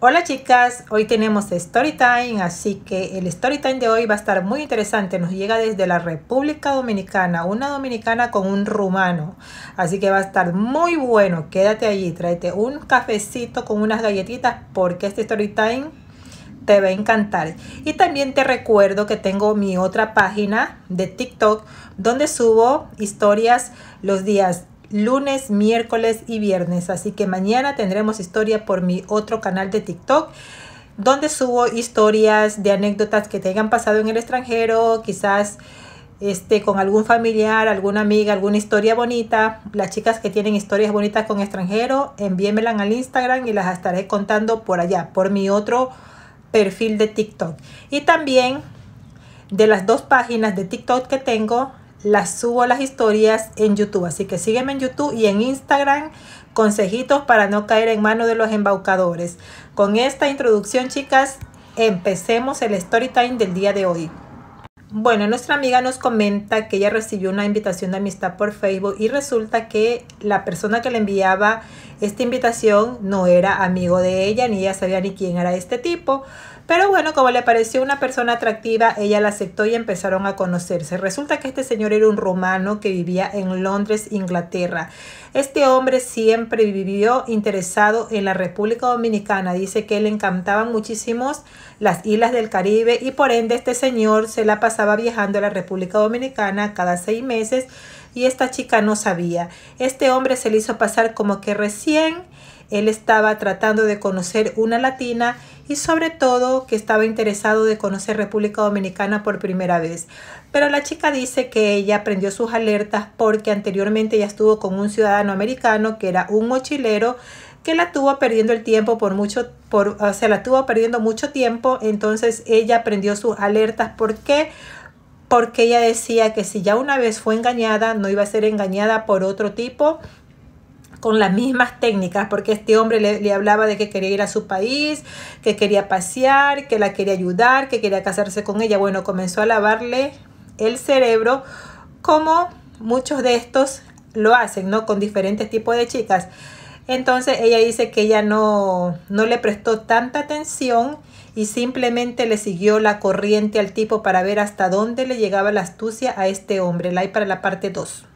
Hola chicas, hoy tenemos story time, así que el story time de hoy va a estar muy interesante. Nos llega desde la República Dominicana, una dominicana con un rumano. Así que va a estar muy bueno. Quédate allí, tráete un cafecito con unas galletitas porque este story time te va a encantar. Y también te recuerdo que tengo mi otra página de TikTok donde subo historias los días lunes, miércoles y viernes. Así que mañana tendremos historia por mi otro canal de TikTok donde subo historias de anécdotas que te hayan pasado en el extranjero, quizás este, con algún familiar, alguna amiga, alguna historia bonita. Las chicas que tienen historias bonitas con extranjero, envíenmelas al Instagram y las estaré contando por allá, por mi otro perfil de TikTok. Y también de las dos páginas de TikTok que tengo, las subo las historias en YouTube. Así que sígueme en YouTube y en Instagram. Consejitos para no caer en manos de los embaucadores. Con esta introducción, chicas, empecemos el story time del día de hoy. Bueno, nuestra amiga nos comenta que ella recibió una invitación de amistad por Facebook y resulta que la persona que le enviaba esta invitación no era amigo de ella, ni ella sabía ni quién era este tipo. Pero bueno, como le pareció una persona atractiva, ella la aceptó y empezaron a conocerse. Resulta que este señor era un romano que vivía en Londres, Inglaterra. Este hombre siempre vivió interesado en la República Dominicana. Dice que le encantaban muchísimo las islas del Caribe y por ende este señor se la pasaba viajando a la República Dominicana cada seis meses y esta chica no sabía. Este hombre se le hizo pasar como que recién él estaba tratando de conocer una latina y sobre todo que estaba interesado de conocer República Dominicana por primera vez. Pero la chica dice que ella prendió sus alertas porque anteriormente ya estuvo con un ciudadano americano que era un mochilero que la tuvo perdiendo el tiempo por mucho, por, se la tuvo perdiendo mucho tiempo, entonces ella prendió sus alertas. porque porque ella decía que si ya una vez fue engañada, no iba a ser engañada por otro tipo con las mismas técnicas, porque este hombre le, hablaba de que quería ir a su país, que quería pasear, que la quería ayudar, que quería casarse con ella. Bueno, comenzó a lavarle el cerebro como muchos de estos lo hacen, ¿no? Con diferentes tipos de chicas. Entonces ella dice que ella no, no le prestó tanta atención y simplemente le siguió la corriente al tipo para ver hasta dónde le llegaba la astucia a este hombre. La hay para la parte 2.